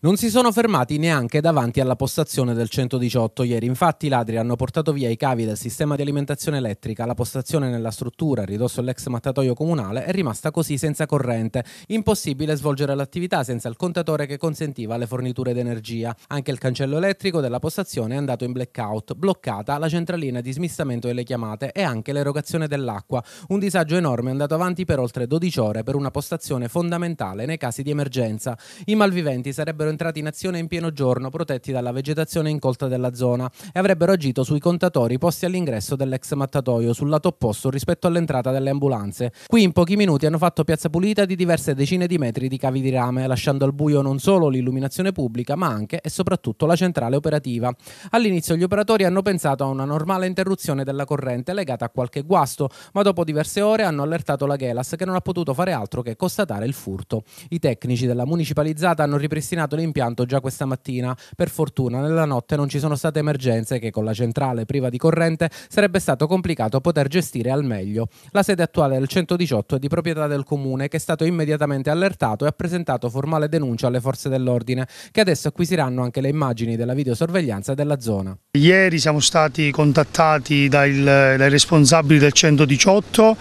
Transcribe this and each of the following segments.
Non si sono fermati neanche davanti alla postazione del 118 ieri, infatti i ladri hanno portato via i cavi del sistema di alimentazione elettrica, la postazione nella struttura ridosso all'ex mattatoio comunale è rimasta così senza corrente, impossibile svolgere l'attività senza il contatore che consentiva le forniture d'energia. Anche il cancello elettrico della postazione è andato in blackout, bloccata la centralina di smistamento delle chiamate e anche l'erogazione dell'acqua, un disagio enorme è andato avanti per oltre 12 ore per una postazione fondamentale nei casi di emergenza. I malviventi sarebbero sarebbero entrati in azione in pieno giorno, protetti dalla vegetazione incolta della zona, e avrebbero agito sui contatori posti all'ingresso dell'ex mattatoio, sul lato opposto rispetto all'entrata delle ambulanze. Qui in pochi minuti hanno fatto piazza pulita di diverse decine di metri di cavi di rame, lasciando al buio non solo l'illuminazione pubblica, ma anche e soprattutto la centrale operativa. All'inizio gli operatori hanno pensato a una normale interruzione della corrente legata a qualche guasto, ma dopo diverse ore hanno allertato la Gelas che non ha potuto fare altro che constatare il furto. I tecnici della municipalizzata hanno ripristinato l'impianto già questa mattina. Per fortuna nella notte non ci sono state emergenze che con la centrale priva di corrente sarebbe stato complicato poter gestire al meglio. La sede attuale del 118 è di proprietà del comune che è stato immediatamente allertato e ha presentato formale denuncia alle forze dell'ordine che adesso acquisiranno anche le immagini della videosorveglianza della zona. Ieri siamo stati contattati dai, dai responsabili del 118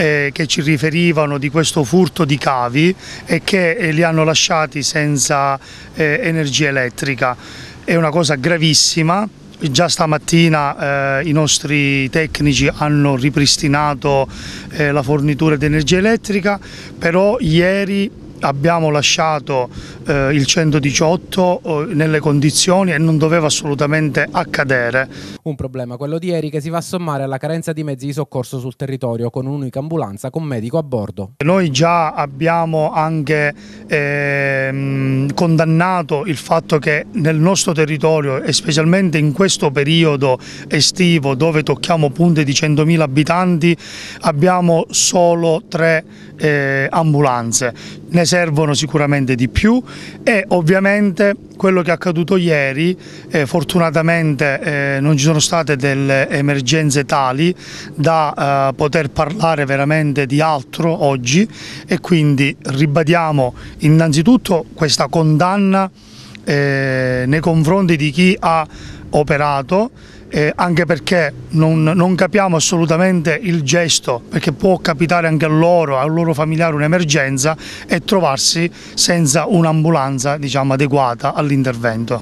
eh, che ci riferivano di questo furto di cavi e che eh, li hanno lasciati senza eh, energia elettrica. È una cosa gravissima, già stamattina eh, i nostri tecnici hanno ripristinato eh, la fornitura di energia elettrica, però ieri abbiamo lasciato eh, il 118 eh, nelle condizioni e non doveva assolutamente accadere. Un problema quello di ieri che si va a sommare alla carenza di mezzi di soccorso sul territorio con un'unica ambulanza con medico a bordo. Noi già abbiamo anche eh, condannato il fatto che nel nostro territorio e specialmente in questo periodo estivo dove tocchiamo punte di 100.000 abitanti abbiamo solo tre eh, ambulanze. Ne servono sicuramente di più e ovviamente quello che è accaduto ieri, eh, fortunatamente eh, non ci sono state delle emergenze tali da eh, poter parlare veramente di altro oggi e quindi ribadiamo innanzitutto questa condanna eh, nei confronti di chi ha operato eh, anche perché non, non, capiamo assolutamente il gesto, perché può capitare anche a loro, al loro familiare un'emergenza e trovarsi senza un'ambulanza diciamo, adeguata all'intervento.